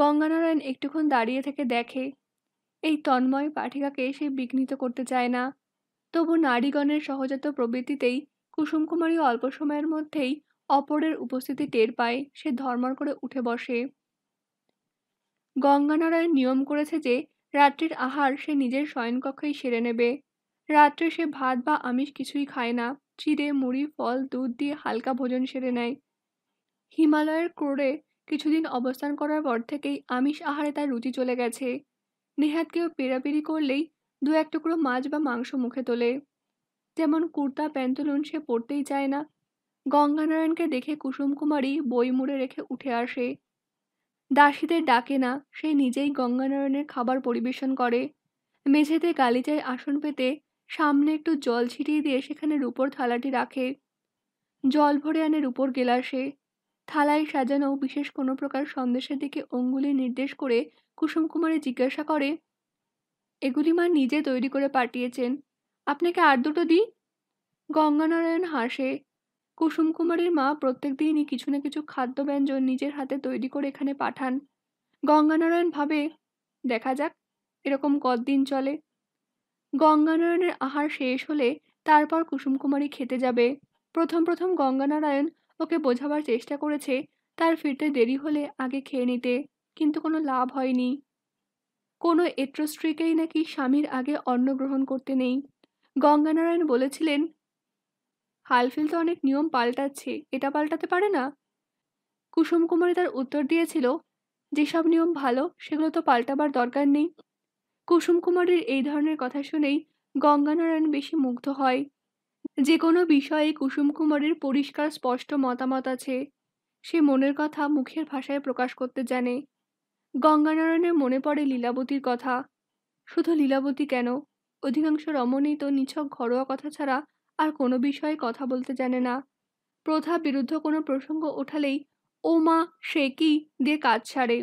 গঙ্গানারায়ণ একটুক্ষণ দাঁড়িয়ে থেকে দেখে এই তন্ময় পাঠিকাকে সে বিঘ্নিত করতে চায় না তবু নারীগণের সহজাত প্রবৃত্তিতেই কুসুমকুমারী অল্প সময়ের মধ্যেই অপরের উপস্থিতি টের পায় সে ধর্মর করে উঠে বসে গঙ্গানারায়ণ নিয়ম করেছে যে রাত্রির আহার সে নিজের শয়নকক্ষেই সেরে নেবে রাত্রে সে ভাত বা আমিষ কিছুই খায় না চিড়ে মুড়ি ফল দুধ দিয়ে হালকা ভোজন সেরে নেয় হিমালয়ের ক্রোড়ে কিছুদিন অবস্থান করার পর থেকেই আমিষ আহারে তার রুচি চলে গেছে নেহাত কেউ পেরাপিরি করলেই দু এক টুকরো মাছ বা মাংস মুখে তোলে যেমন কুর্তা প্যান্টলুন সে পরতেই চায় না গঙ্গানারায়ণকে দেখে কুসুম কুমারী বই মুড়ে রেখে উঠে আসে দাসীদের ডাকে না সে নিজেই গঙ্গানারায়ণের খাবার পরিবেশন করে মেঝেতে গালিচায় আসন পেতে সামনে একটু জল ছিটিয়ে দিয়ে সেখানে রূপোর থালাটি রাখে জল ভরে আনে রূপোর গেলাসে থালায় সাজানো বিশেষ কোনো প্রকার সন্দেশের দিকে অঙ্গুলি নির্দেশ করে কুসুম কুমারে জিজ্ঞাসা করে এগুলি মা নিজে তৈরি করে পাঠিয়েছেন আপনাকে আর দুটো দিই গঙ্গানারায়ণ হাসে কুসুম কুমারীর মা প্রত্যেক দিনই কিছু না কিছু খাদ্য ব্যঞ্জন নিজের হাতে তৈরি করে এখানে পাঠান গঙ্গানারায়ণ ভাবে দেখা যাক এরকম কতদিন চলে গঙ্গানারায়ণের আহার শেষ হলে তারপর কুসুম কুমারী খেতে যাবে প্রথম প্রথম গঙ্গানারায়ণ ওকে বোঝাবার চেষ্টা করেছে তার ফিরতে দেরি হলে আগে খেয়ে নিতে কিন্তু কোনো লাভ হয়নি কোনো এট্রোস্ট্রিকেই নাকি স্বামীর আগে অন্ন গ্রহণ করতে নেই গঙ্গানারায়ণ বলেছিলেন হালফিল তো অনেক নিয়ম পাল্টাচ্ছে এটা পাল্টাতে পারে না কুসুম কুমারী তার উত্তর দিয়েছিল যেসব নিয়ম ভালো সেগুলো তো পাল্টাবার দরকার নেই কুসুম কুমারের এই ধরনের কথা শুনেই গঙ্গানারায়ণ বেশি মুগ্ধ হয় যে কোনো বিষয়ে কুসুম কুমারের পরিষ্কার স্পষ্ট মতামত আছে সে মনের কথা মুখের ভাষায় প্রকাশ করতে জানে গঙ্গানারায়ণের মনে পড়ে লীলাবতীর কথা শুধু লীলাবতী কেন অধিকাংশ রমণী তো নিছক ঘরোয়া কথা ছাড়া আর কোনো বিষয়ে কথা বলতে জানে না প্রথা বিরুদ্ধ কোনো প্রসঙ্গ ওঠালেই ও মা সে কি দিয়ে কাজ ছাড়ে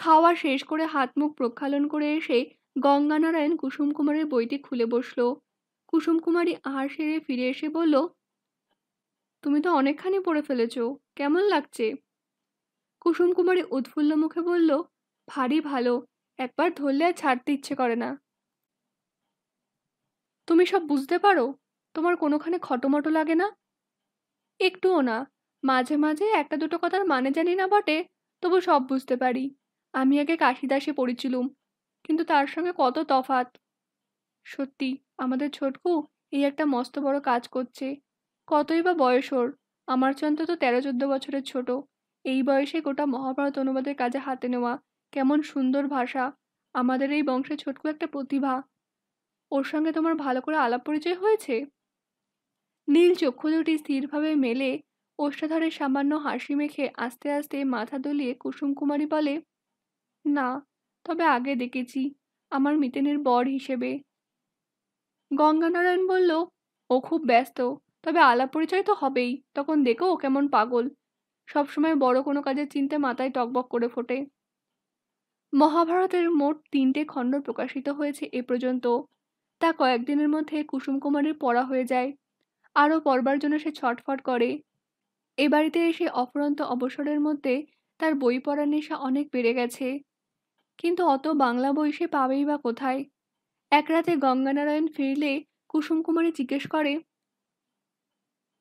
খাওয়া শেষ করে হাত মুখ প্রক্ষালন করে এসে গঙ্গানারায়ণ কুসুম কুমারের বইটি খুলে বসল কুসুম কুমারী আহার সেরে ফিরে এসে বলল তুমি তো অনেকখানি পড়ে ফেলেছ কেমন লাগছে কুসুম কুমারী উৎফুল্ল মুখে বলল ভারী ভালো একবার ধরলে আর ছাড়তে ইচ্ছে করে না তুমি সব বুঝতে পারো তোমার কোনোখানে খটোমটো লাগে না একটুও না মাঝে মাঝে একটা দুটো কথার মানে জানি না বটে তবু সব বুঝতে পারি আমি আগে কাশিদাসে পড়েছিলুম কিন্তু তার সঙ্গে কত তফাত সত্যি আমাদের ছোটকু এই একটা মস্ত বড় কাজ করছে কতই বা বয়স ওর আমার চন্ত তো তেরো চোদ্দ বছরের ছোট এই বয়সে গোটা মহাভারত অনুবাদের কাজে হাতে নেওয়া কেমন সুন্দর ভাষা আমাদের এই বংশে ছোটকু একটা প্রতিভা ওর সঙ্গে তোমার ভালো করে আলাপ পরিচয় হয়েছে নীল চক্ষু দুটি স্থিরভাবে মেলে ওষ্ঠাধরে সামান্য হাসি মেখে আস্তে আস্তে মাথা দলিয়ে কুসুম কুমারী বলে না তবে আগে দেখেছি আমার মিতেনের বর হিসেবে গঙ্গানারায়ণ বলল ও খুব ব্যস্ত তবে আলাপ পরিচয় তো হবেই তখন দেখো ও কেমন পাগল সবসময় বড় কোনো কাজের চিন্তা মাথায় টকবক করে ফোটে মহাভারতের মোট তিনটে খণ্ড প্রকাশিত হয়েছে এ পর্যন্ত তা কয়েকদিনের মধ্যে কুমারের পড়া হয়ে যায় আরও পড়বার জন্য সে ছটফট করে এ বাড়িতে এসে অফরন্ত অবসরের মধ্যে তার বই পড়ার নেশা অনেক বেড়ে গেছে কিন্তু অত বাংলা বই সে পাবেই বা কোথায় এক রাতে গঙ্গানারায়ণ ফিরলে কুসুম কুমারী জিজ্ঞেস করে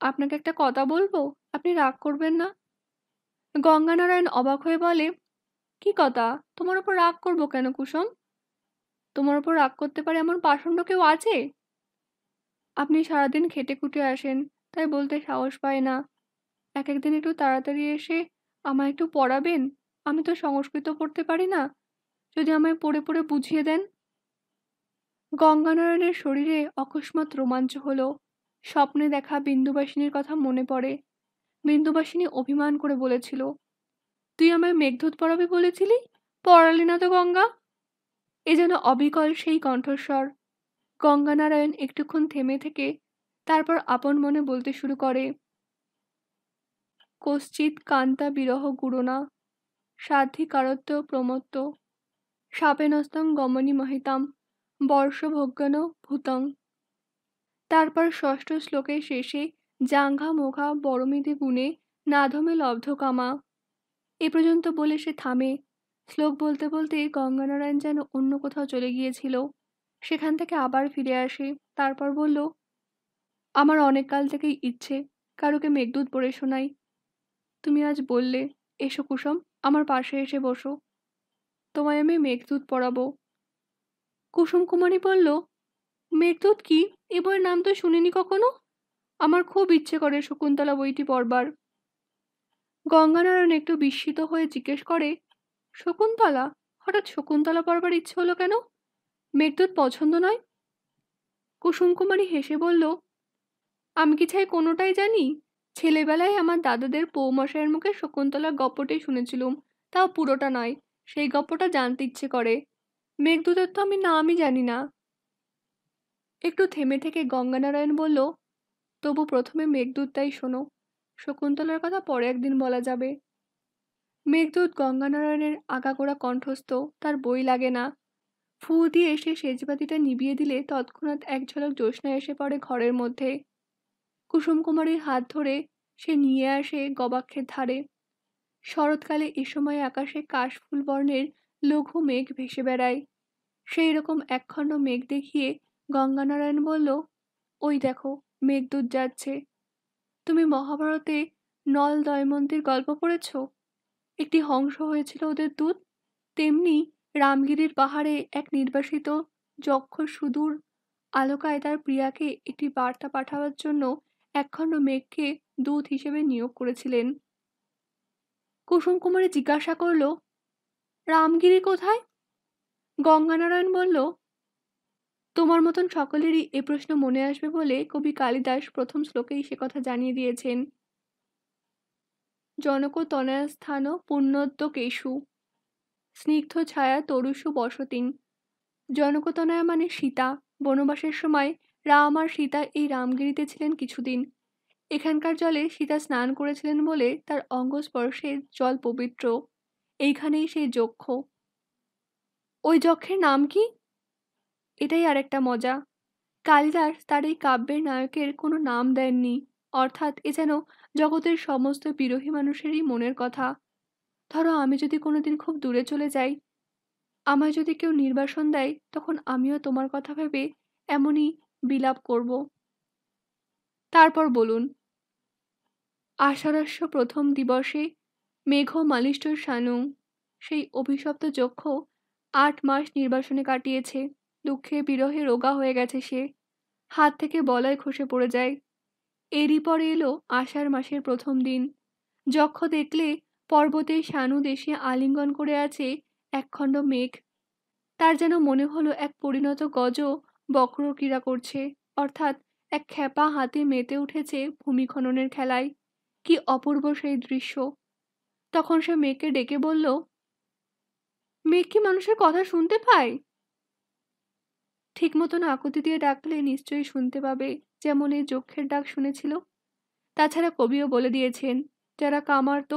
আপনাকে একটা কথা বলবো আপনি রাগ করবেন না গঙ্গানারায়ণ অবাক হয়ে বলে কি কথা তোমার ওপর রাগ করবো কেন কুসুম তোমার ওপর রাগ করতে পারে এমন পাষণ্ড কেউ আছে আপনি সারাদিন খেটে খুটে আসেন তাই বলতে সাহস পায় না এক একদিন একটু তাড়াতাড়ি এসে আমায় একটু পড়াবেন আমি তো সংস্কৃত পড়তে পারি না যদি আমায় পড়ে পড়ে বুঝিয়ে দেন গঙ্গানারায়ণের শরীরে অকস্মাৎ রোমাঞ্চ হলো স্বপ্নে দেখা বিন্দুবাসিনীর কথা মনে পড়ে বিন্দুবাসিনী অভিমান করে বলেছিল তুই আমায় মেঘদূত পড়াবি বলেছিলি পড়ালি না তো গঙ্গা এ যেন অবিকল সেই কণ্ঠস্বর গঙ্গানারায়ণ একটুক্ষণ থেমে থেকে তারপর আপন মনে বলতে শুরু করে কশ্চিৎ কান্তা বিরহ গুড়না সাধিকারত্ব প্রমত্ত সাপেনস্তম গমনী মহিতাম বর্ষভোগ্যান ভূতং তারপর ষষ্ঠ শ্লোকের শেষে জাঙ্ঘা মোঘা বরমিদে গুণে নাধমে লব্ধ কামা এ পর্যন্ত বলে সে থামে শ্লোক বলতে বলতে গঙ্গানারায়ণ যেন অন্য কোথাও চলে গিয়েছিল সেখান থেকে আবার ফিরে আসে তারপর বলল আমার অনেক কাল থেকেই ইচ্ছে কারুকে মেঘদূত পড়ে শোনাই তুমি আজ বললে এসো কুসুম আমার পাশে এসে বসো তোমায় আমি মেঘদূত পড়াবো কুসুম কুমারী বলল মেঘদূত কি এ বইয়ের নাম তো শুনিনি কখনো আমার খুব ইচ্ছে করে শকুন্তলা বইটি পড়বার গঙ্গানারায়ণ একটু বিস্মিত হয়ে জিজ্ঞেস করে শকুন্তলা হঠাৎ শকুন্তলা পড়বার ইচ্ছে হলো কেন মেঘদূত পছন্দ নয় কুসুমকুমারী হেসে বলল আমি কি চাই কোনোটাই জানি ছেলেবেলায় আমার দাদাদের পৌমশাইয়ের মুখে শকুন্তলার গপ্পটাই শুনেছিলুম তাও পুরোটা নয় সেই গপ্পটা জানতে ইচ্ছে করে মেঘদূতের তো আমি নামই জানি না একটু থেমে থেকে গঙ্গানারায়ণ বলল তবু প্রথমে মেঘদূতটাই শোনো শকুন্তলার কথা পরে একদিন বলা যাবে মেঘদূত গঙ্গানারায়ণের আগাগোড়া কণ্ঠস্থ তার বই লাগে না ফু দিয়ে এসে সেজবাতিটা নিবিয়ে দিলে তৎক্ষণাৎ এক ঝলক জ্যোৎস্না এসে পড়ে ঘরের মধ্যে কুসুম কুমারের হাত ধরে সে নিয়ে আসে গবাক্ষের ধারে শরৎকালে এ সময় আকাশে কাশফুল বর্ণের লঘু মেঘ ভেসে বেড়ায় সেই রকম একখণ্ড মেঘ দেখিয়ে গঙ্গানারায়ণ বলল ওই দেখো মেঘদূত যাচ্ছে তুমি মহাভারতে নল দয়মন্তীর গল্প পড়েছো একটি হংস হয়েছিল ওদের দূত তেমনি রামগিরির পাহাড়ে এক নির্বাসিত যক্ষ সুদূর আলোকায় তার প্রিয়াকে একটি বার্তা পাঠাবার জন্য একখণ্ড মেঘকে দূত হিসেবে নিয়োগ করেছিলেন কুসুম কুমারী জিজ্ঞাসা করল রামগিরি কোথায় গঙ্গানারায়ণ বলল তোমার মতন সকলেরই এ প্রশ্ন মনে আসবে বলে কবি কালিদাস প্রথম শ্লোকেই সে কথা জানিয়ে দিয়েছেন পুণ্যত্ব কেশু স্নিগ্ধ ছায়া তরুষু বসতিং জনকতনয়া মানে সীতা বনবাসের সময় রাম আর সীতা এই রামগিরিতে ছিলেন কিছুদিন এখানকার জলে সীতা স্নান করেছিলেন বলে তার অঙ্গ স্পর্শে জল পবিত্র এইখানেই সেই যক্ষ ওই যক্ষের নাম কি এটাই আর একটা মজা কালিদাস তার এই কাব্যের নায়কের কোনো নাম দেননি অর্থাৎ এ যেন জগতের সমস্ত বিরোহী মানুষেরই মনের কথা ধরো আমি যদি কোনোদিন খুব দূরে চলে যাই আমায় যদি কেউ নির্বাসন দেয় তখন আমিও তোমার কথা ভেবে এমনই বিলাপ করব তারপর বলুন আষাঢ়স্য প্রথম দিবসে মেঘ মালিষ্ট সানু সেই অভিশপ্ত যক্ষ আট মাস নির্বাসনে কাটিয়েছে দুঃখে বিরহে রোগা হয়ে গেছে সে হাত থেকে বলয় খসে পড়ে যায় এরই পরে এলো আষাঢ় মাসের প্রথম দিন যক্ষ দেখলে পর্বতের শানু দেশে আলিঙ্গন করে আছে একখণ্ড মেঘ তার যেন মনে হলো এক পরিণত গজ বক্র ক্রীড়া করছে অর্থাৎ এক খেপা হাতে মেতে উঠেছে ভূমিখননের খেলায় কি অপূর্ব সেই দৃশ্য তখন সে মেয়েকে ডেকে বলল মেঘ কি মানুষের কথা শুনতে পায় ঠিক মতন আকুতি দিয়ে ডাকলে নিশ্চয়ই শুনতে পাবে যেমন এই যক্ষের ডাক শুনেছিল তাছাড়া কবিও বলে দিয়েছেন যারা কামার্ত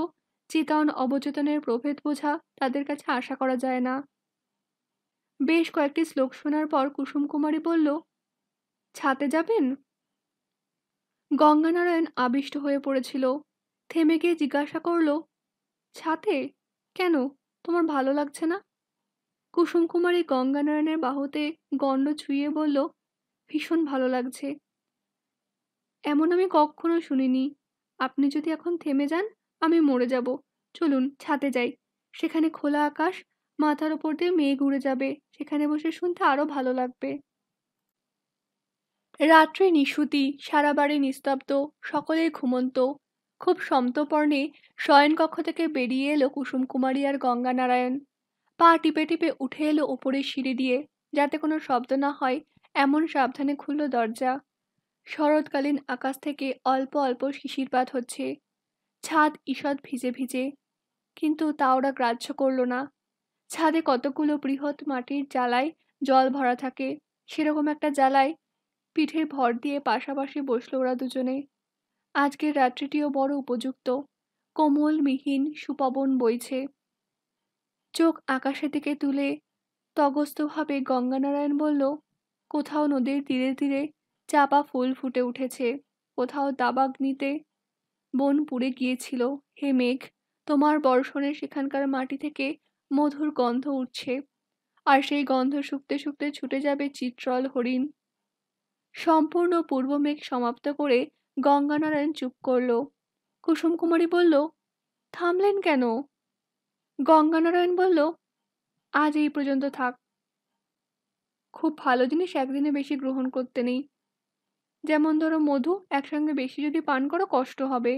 চেতন অবচেতনের প্রভেদ বোঝা তাদের কাছে আশা করা যায় না বেশ কয়েকটি শ্লোক শোনার পর কুসুম কুমারী বলল ছাতে যাবেন গঙ্গানারায়ণ আবিষ্ট হয়ে পড়েছিল থেমে গিয়ে জিজ্ঞাসা করল ছাতে কেন তোমার ভালো লাগছে না কুসুম কুমারী গঙ্গানারায়ণের বাহুতে গণ্ড ছুঁয়ে বলল ভীষণ ভালো লাগছে এমন আমি কখনো শুনিনি আপনি যদি এখন থেমে যান আমি মরে যাব চলুন ছাতে যাই সেখানে খোলা আকাশ মাথার ওপর দিয়ে মেয়ে ঘুরে যাবে সেখানে বসে শুনতে আরও ভালো লাগবে রাত্রে নিশুতি সারা বাড়ি নিস্তব্ধ সকলেই ঘুমন্ত খুব সমতপর্ণে শয়নকক্ষ থেকে বেরিয়ে এলো কুসুম কুমারী আর নারায়ণ পা টিপে টিপে উঠে এলো ওপরে সিঁড়ি দিয়ে যাতে কোনো শব্দ না হয় এমন সাবধানে খুলল দরজা শরৎকালীন আকাশ থেকে অল্প অল্প শিশিরপাত হচ্ছে ছাদ ঈষৎ ভিজে ভিজে কিন্তু তা ওরা গ্রাহ্য করল না ছাদে কতগুলো বৃহৎ মাটির জ্বালায় জল ভরা থাকে সেরকম একটা জ্বালায় পিঠে ভর দিয়ে পাশাপাশি বসল ওরা দুজনে আজকের রাত্রিটিও বড় উপযুক্ত কোমল মিহিন সুপবন বইছে চোখ আকাশের দিকে তুলে তগস্থভাবে গঙ্গানারায়ণ বলল কোথাও নদীর তীরে তীরে চাপা ফুল ফুটে উঠেছে কোথাও দাবাগ্নিতে বন পুড়ে গিয়েছিল হে মেঘ তোমার বর্ষণে সেখানকার মাটি থেকে মধুর গন্ধ উঠছে আর সেই গন্ধ শুকতে শুকতে ছুটে যাবে চিত্রল হরিণ সম্পূর্ণ পূর্ব মেঘ সমাপ্ত করে গঙ্গানারায়ণ চুপ করল কুসুম কুমারী বলল থামলেন কেন গঙ্গানারায়ণ বলল আজ এই পর্যন্ত থাক খুব ভালো জিনিস একদিনে বেশি গ্রহণ করতে নেই যেমন ধরো মধু একসঙ্গে বেশি যদি পান করো কষ্ট হবে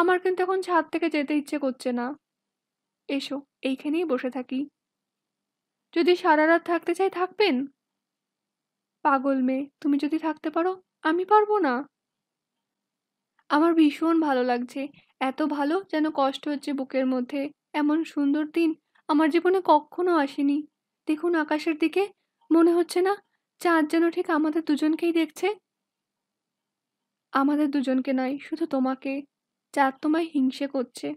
আমার কিন্তু এখন ছাদ থেকে যেতে ইচ্ছে করছে না এসো এইখানেই বসে থাকি যদি সারা রাত থাকতে চাই থাকবেন পাগল মেয়ে তুমি যদি থাকতে পারো আমি পারবো না আমার ভীষণ ভালো লাগছে এত ভালো যেন কষ্ট হচ্ছে বুকের মধ্যে এমন সুন্দর দিন আমার জীবনে কখনো আসেনি দেখুন আকাশের দিকে মনে হচ্ছে না চাঁদ যেন ঠিক আমাদের দুজনকেই দেখছে আমাদের দুজনকে নয় শুধু তোমাকে চাঁদ তোমায় হিংসে করছে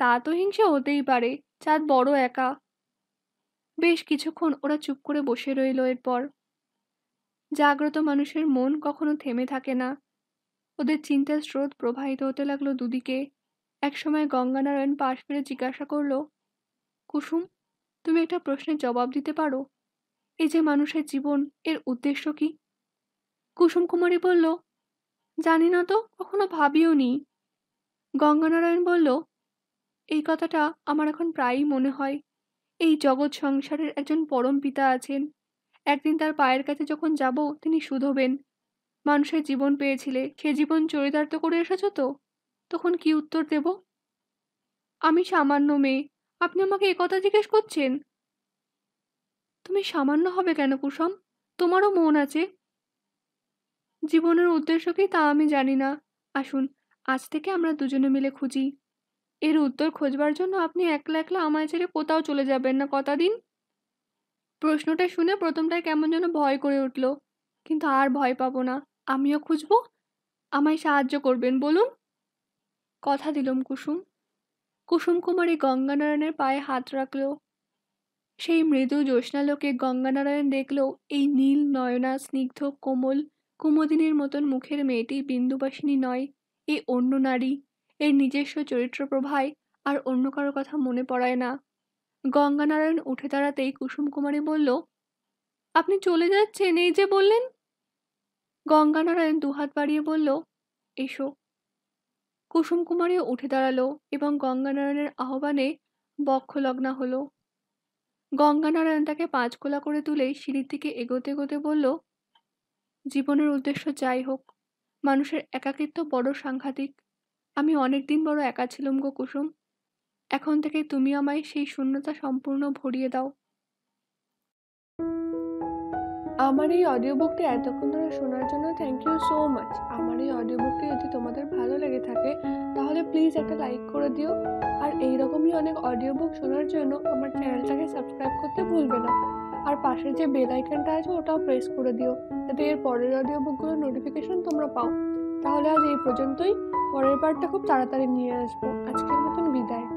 তা তো হিংসে হতেই পারে চাঁদ বড় একা বেশ কিছুক্ষণ ওরা চুপ করে বসে রইল এরপর জাগ্রত মানুষের মন কখনো থেমে থাকে না ওদের চিন্তার স্রোত প্রবাহিত হতে লাগলো দুদিকে একসময় গঙ্গানারায়ণ পাশ ফিরে জিজ্ঞাসা করলো কুসুম তুমি একটা প্রশ্নের জবাব দিতে পারো এই যে মানুষের জীবন এর উদ্দেশ্য কি কুসুম কুমারী বলল জানি না তো কখনো ভাবিও নি গঙ্গানারায়ণ বলল এই কথাটা আমার এখন প্রায়ই মনে হয় এই জগৎ সংসারের একজন পরম পিতা আছেন একদিন তার পায়ের কাছে যখন যাব তিনি শুধোবেন মানুষের জীবন পেয়েছিলে সে জীবন চরিতার্থ করে এসেছ তো তখন কি উত্তর দেব আমি সামান্য মেয়ে আপনি আমাকে কথা জিজ্ঞেস করছেন তুমি সামান্য হবে কেন কুসুম তোমারও মন আছে জীবনের উদ্দেশ্য কি তা আমি জানি না আসুন আজ থেকে আমরা দুজনে মিলে খুঁজি এর উত্তর খোঁজবার জন্য আপনি একলা একলা আমায় ছেড়ে কোথাও চলে যাবেন না কতদিন দিন প্রশ্নটা শুনে প্রথমটায় কেমন যেন ভয় করে উঠল কিন্তু আর ভয় পাবো না আমিও খুঁজব আমায় সাহায্য করবেন বলুন কথা দিলম কুসুম কুসুম কুমারী গঙ্গানারায়ণের পায়ে হাত রাখলো সেই মৃদু জ্যোৎস্নালোকে গঙ্গানারায়ণ দেখল এই নীল নয়না স্নিগ্ধ কোমল কুমদিনীর মতন মুখের মেয়েটি বিন্দুবাসিনী নয় এ অন্য নারী এর নিজস্ব চরিত্র প্রভায় আর অন্য কারো কথা মনে পড়ায় না গঙ্গানারায়ণ উঠে দাঁড়াতেই কুসুম কুমারী বলল আপনি চলে যাচ্ছেন এই যে বললেন গঙ্গানারায়ণ দুহাত বাড়িয়ে বলল এসো কুসুম কুমারীও উঠে দাঁড়ালো এবং গঙ্গানারায়ণের আহ্বানে বক্ষলগ্না হলো গঙ্গানারায়ণ তাকে গোলা করে তুলেই সিঁড়ির দিকে এগোতে এগোতে বলল জীবনের উদ্দেশ্য যাই হোক মানুষের একাকিত্ব বড় সাংঘাতিক আমি অনেকদিন বড় একা ছিলাম গো কুসুম এখন থেকে তুমি আমায় সেই শূন্যতা সম্পূর্ণ ভরিয়ে দাও আমার এই অডিও বুকটি এতক্ষণ ধরে শোনার জন্য থ্যাংক ইউ সো মাচ আমার এই অডিও বুকটি যদি তোমাদের ভালো লেগে থাকে তাহলে প্লিজ একটা লাইক করে দিও আর এইরকমই অনেক অডিও বুক শোনার জন্য আমার চ্যানেলটাকে সাবস্ক্রাইব করতে ভুলবে না আর পাশে যে বেল আইকনটা আছে ওটাও প্রেস করে দিও যাতে এর পরের অডিও বুকগুলোর নোটিফিকেশন তোমরা পাও তাহলে আজ এই পর্যন্তই পরের পার্টটা খুব তাড়াতাড়ি নিয়ে আসবো আজকের মতন বিদায়